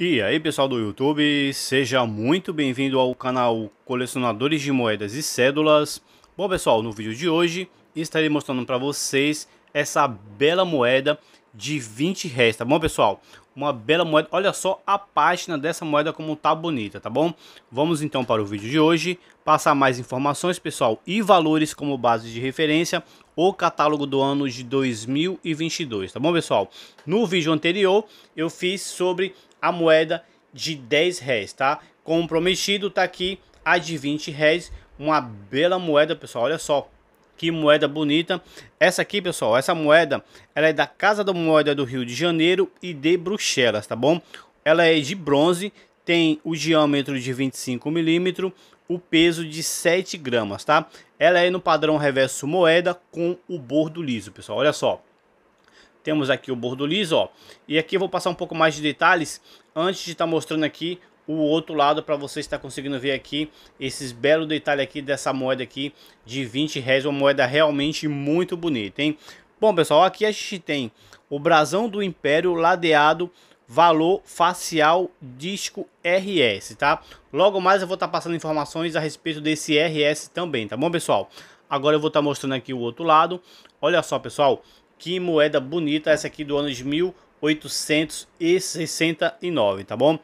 E aí pessoal do YouTube, seja muito bem-vindo ao canal Colecionadores de Moedas e Cédulas. Bom pessoal, no vídeo de hoje estarei mostrando para vocês essa bela moeda de 20 reais, tá bom pessoal? Uma bela moeda, olha só a página dessa moeda como tá bonita, tá bom? Vamos então para o vídeo de hoje, passar mais informações pessoal e valores como base de referência o catálogo do ano de 2022, tá bom, pessoal? No vídeo anterior, eu fiz sobre a moeda de 10 réis, tá? Como prometido, tá aqui a de 20 réis, uma bela moeda, pessoal, olha só. Que moeda bonita. Essa aqui, pessoal, essa moeda, ela é da Casa da Moeda do Rio de Janeiro e de Bruxelas, tá bom? Ela é de bronze, tem o diâmetro de 25 milímetros, o peso de 7 gramas, tá? Ela é no padrão reverso moeda com o bordo liso, pessoal. Olha só. Temos aqui o bordo liso, ó. E aqui eu vou passar um pouco mais de detalhes antes de estar tá mostrando aqui o outro lado para você estar tá conseguindo ver aqui esses belos detalhes aqui dessa moeda aqui de 20 reais, uma moeda realmente muito bonita, hein? Bom, pessoal, aqui a gente tem o brasão do Império ladeado valor facial disco RS, tá? Logo mais eu vou estar tá passando informações a respeito desse RS também, tá bom, pessoal? Agora eu vou estar tá mostrando aqui o outro lado. Olha só, pessoal, que moeda bonita essa aqui do ano de 1869, tá bom?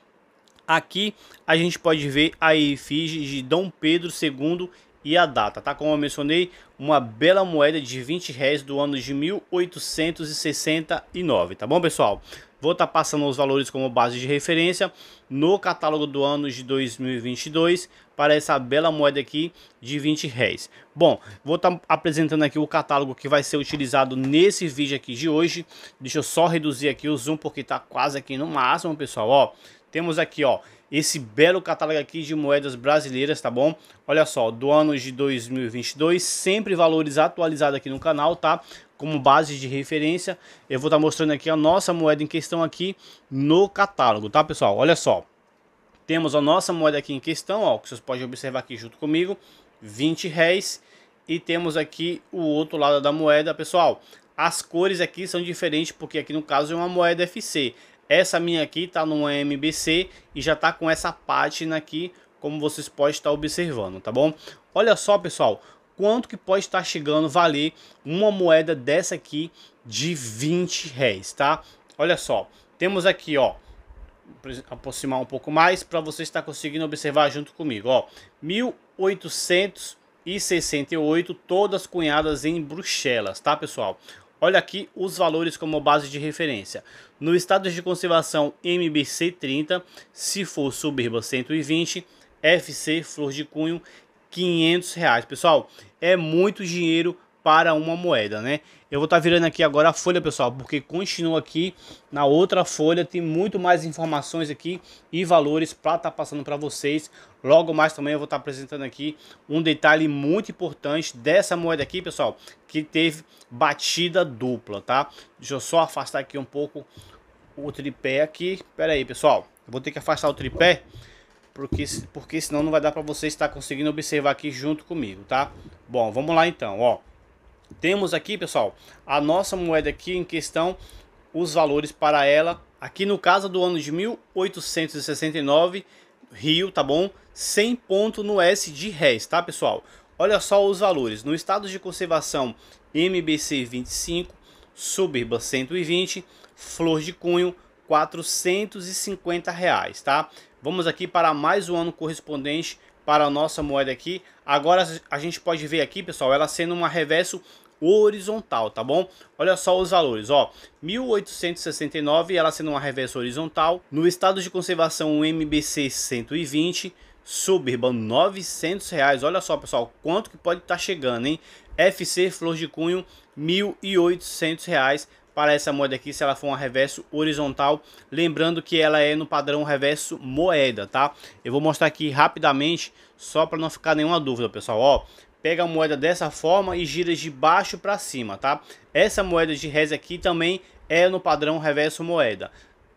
Aqui a gente pode ver a efígie de Dom Pedro II e a data, tá? Como eu mencionei, uma bela moeda de 20 réis do ano de 1869, tá bom, pessoal? Vou estar tá passando os valores como base de referência no catálogo do ano de 2022 para essa bela moeda aqui de 20 reais. Bom, vou estar tá apresentando aqui o catálogo que vai ser utilizado nesse vídeo aqui de hoje. Deixa eu só reduzir aqui o zoom porque está quase aqui no máximo, pessoal. Ó, temos aqui, ó, esse belo catálogo aqui de moedas brasileiras, tá bom? Olha só, do ano de 2022, sempre valores atualizados aqui no canal, tá? Como base de referência, eu vou estar tá mostrando aqui a nossa moeda em questão aqui no catálogo, tá, pessoal? Olha só, temos a nossa moeda aqui em questão, ó, que vocês podem observar aqui junto comigo, 20 réis. E temos aqui o outro lado da moeda, pessoal. As cores aqui são diferentes, porque aqui no caso é uma moeda FC. Essa minha aqui está no MBC e já está com essa pátina aqui, como vocês podem estar observando, tá bom? Olha só, pessoal, quanto que pode estar chegando valer uma moeda dessa aqui de 20 reais, tá? Olha só, temos aqui, ó, aproximar um pouco mais para você estar conseguindo observar junto comigo, ó, 1868, todas cunhadas em Bruxelas, tá, pessoal? Olha aqui os valores como base de referência. No estado de conservação MBC 30, se for Suburba 120, FC Flor de Cunho 500 reais. Pessoal, é muito dinheiro para uma moeda, né? Eu vou estar tá virando aqui agora a folha, pessoal, porque continua aqui na outra folha, tem muito mais informações aqui e valores para estar tá passando para vocês. Logo mais também eu vou estar tá apresentando aqui um detalhe muito importante dessa moeda aqui, pessoal, que teve batida dupla, tá? Deixa eu só afastar aqui um pouco o tripé aqui. Pera aí, pessoal, eu vou ter que afastar o tripé porque, porque senão não vai dar para você estar conseguindo observar aqui junto comigo, tá? Bom, vamos lá então, ó. Temos aqui, pessoal, a nossa moeda aqui em questão, os valores para ela. Aqui no caso do ano de 1869, Rio, tá bom? 100 ponto no S de réis, tá, pessoal? Olha só os valores. No estado de conservação, MBC 25, Soberba 120, Flor de Cunho 450 reais, tá? Vamos aqui para mais um ano correspondente para a nossa moeda aqui. Agora a gente pode ver aqui, pessoal, ela sendo uma reverso horizontal, tá bom? Olha só os valores, ó. 1869, ela sendo uma reverso horizontal. No estado de conservação, um MBC 120. Suburban, 900 reais. Olha só, pessoal, quanto que pode estar tá chegando, hein? FC Flor de Cunho, 1.800 reais para essa moeda aqui se ela for um reverso horizontal. Lembrando que ela é no padrão reverso moeda, tá? Eu vou mostrar aqui rapidamente só para não ficar nenhuma dúvida, pessoal. Ó, pega a moeda dessa forma e gira de baixo para cima, tá? Essa moeda de res aqui também é no padrão reverso moeda.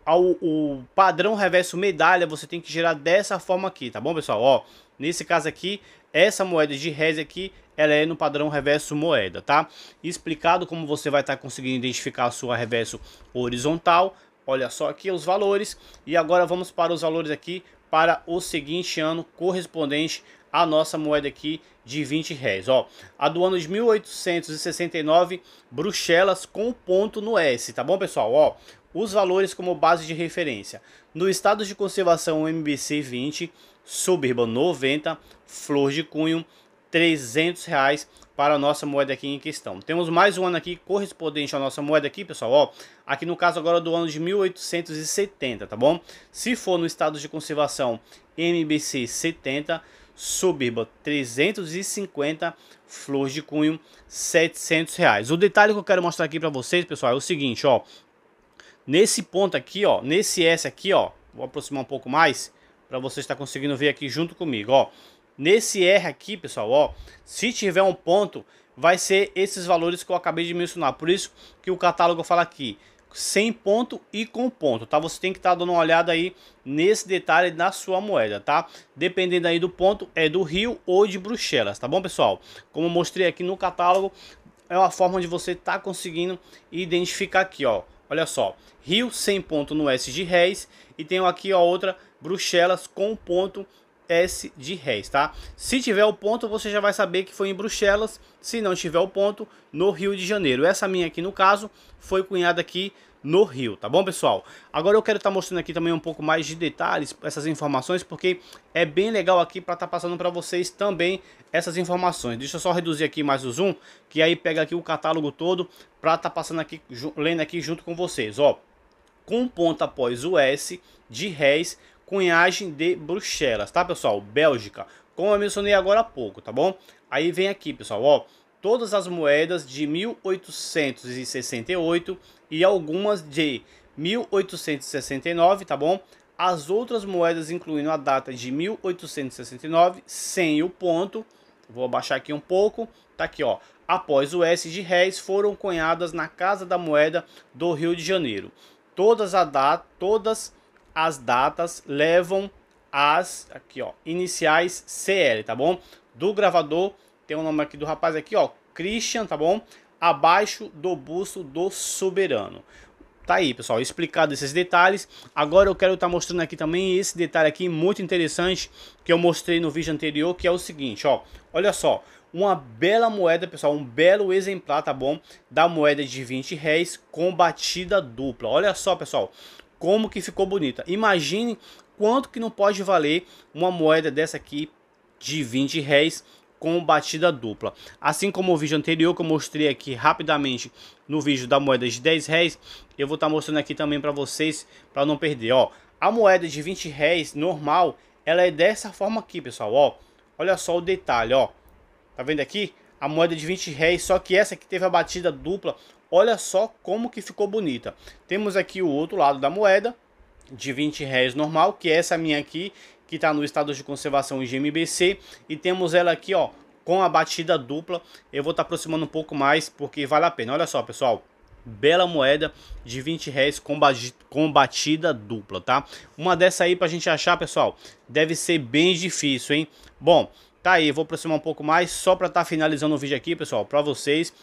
Ao, o padrão reverso medalha você tem que girar dessa forma aqui, tá bom, pessoal? Ó, nesse caso aqui essa moeda de réis aqui, ela é no padrão reverso moeda, tá? Explicado como você vai estar tá conseguindo identificar a sua reverso horizontal. Olha só aqui os valores. E agora vamos para os valores aqui para o seguinte ano correspondente à nossa moeda aqui de 20 réis Ó, a do ano de 1869, Bruxelas com ponto no S, tá bom, pessoal? Ó, os valores como base de referência. No estado de conservação MBC 20, Soberba 90, flor de cunho 300 reais para a nossa moeda aqui em questão. Temos mais um ano aqui correspondente à nossa moeda aqui, pessoal, ó, aqui no caso agora do ano de 1870, tá bom? Se for no estado de conservação MBC 70, Soberba 350, flor de cunho 700 reais. O detalhe que eu quero mostrar aqui para vocês, pessoal, é o seguinte, ó, nesse ponto aqui, ó, nesse S aqui, ó, vou aproximar um pouco mais, para você estar conseguindo ver aqui junto comigo, ó. Nesse R aqui, pessoal, ó, se tiver um ponto, vai ser esses valores que eu acabei de mencionar. Por isso que o catálogo fala aqui, sem ponto e com ponto, tá? Você tem que estar tá dando uma olhada aí nesse detalhe da sua moeda, tá? Dependendo aí do ponto, é do Rio ou de Bruxelas, tá bom, pessoal? Como mostrei aqui no catálogo, é uma forma de você estar tá conseguindo identificar aqui, ó. Olha só, Rio sem ponto no S de réis e tenho aqui a outra Bruxelas com ponto S de réis, tá? Se tiver o ponto, você já vai saber que foi em Bruxelas. Se não tiver o ponto, no Rio de Janeiro. Essa minha aqui, no caso, foi cunhada aqui no Rio, tá bom, pessoal? Agora eu quero estar tá mostrando aqui também um pouco mais de detalhes, essas informações, porque é bem legal aqui para estar tá passando para vocês também essas informações. Deixa eu só reduzir aqui mais o zoom, que aí pega aqui o catálogo todo para estar tá passando aqui, lendo aqui junto com vocês, ó. Com ponto após o S de réis, cunhagem de Bruxelas, tá, pessoal? Bélgica, como eu mencionei agora há pouco, tá bom? Aí vem aqui, pessoal, ó todas as moedas de 1868 e algumas de 1869, tá bom? As outras moedas, incluindo a data de 1869, sem o ponto, vou abaixar aqui um pouco, tá aqui ó, após o S de réis, foram cunhadas na Casa da Moeda do Rio de Janeiro. Todas, a da, todas as datas levam as, aqui ó, iniciais CL, tá bom? Do gravador tem o nome aqui do rapaz aqui, ó, Christian, tá bom? Abaixo do busto do soberano. Tá aí, pessoal, explicado esses detalhes. Agora eu quero estar tá mostrando aqui também esse detalhe aqui muito interessante que eu mostrei no vídeo anterior, que é o seguinte, ó. Olha só, uma bela moeda, pessoal, um belo exemplar, tá bom? Da moeda de 20 réis com batida dupla. Olha só, pessoal, como que ficou bonita. Imagine quanto que não pode valer uma moeda dessa aqui de 20 réis com batida dupla. Assim como o vídeo anterior que eu mostrei aqui rapidamente no vídeo da moeda de 10 réis, eu vou estar tá mostrando aqui também para vocês, para não perder, ó. A moeda de 20 réis normal, ela é dessa forma aqui, pessoal, ó. Olha só o detalhe, ó. Tá vendo aqui? A moeda de 20 réis, só que essa que teve a batida dupla, olha só como que ficou bonita. Temos aqui o outro lado da moeda, de 20 reais normal, que é essa minha aqui, que está no estado de conservação GMBC e temos ela aqui, ó, com a batida dupla, eu vou estar tá aproximando um pouco mais, porque vale a pena. Olha só, pessoal, bela moeda de 20 reais com, com batida dupla, tá? Uma dessa aí pra gente achar, pessoal, deve ser bem difícil, hein? Bom, tá aí, vou aproximar um pouco mais, só pra estar tá finalizando o vídeo aqui, pessoal, pra vocês,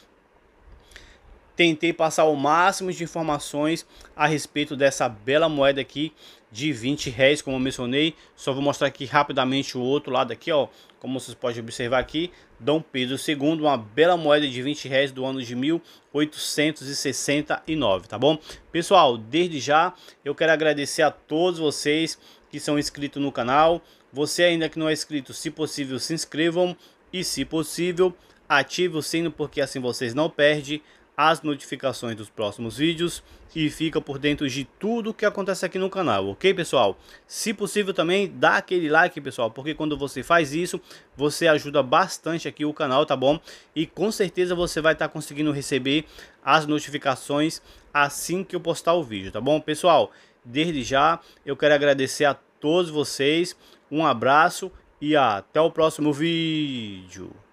tentei passar o máximo de informações a respeito dessa bela moeda aqui de 20 réis, como eu mencionei. Só vou mostrar aqui rapidamente o outro lado aqui, ó. Como vocês podem observar aqui, Dom Pedro II, uma bela moeda de 20 réis do ano de 1869, tá bom? Pessoal, desde já eu quero agradecer a todos vocês que são inscritos no canal. Você ainda que não é inscrito, se possível, se inscrevam e se possível, ative o sino porque assim vocês não perdem as notificações dos próximos vídeos e fica por dentro de tudo que acontece aqui no canal, ok pessoal? Se possível também dá aquele like pessoal, porque quando você faz isso, você ajuda bastante aqui o canal, tá bom? E com certeza você vai estar tá conseguindo receber as notificações assim que eu postar o vídeo, tá bom? Pessoal, desde já eu quero agradecer a todos vocês, um abraço e até o próximo vídeo.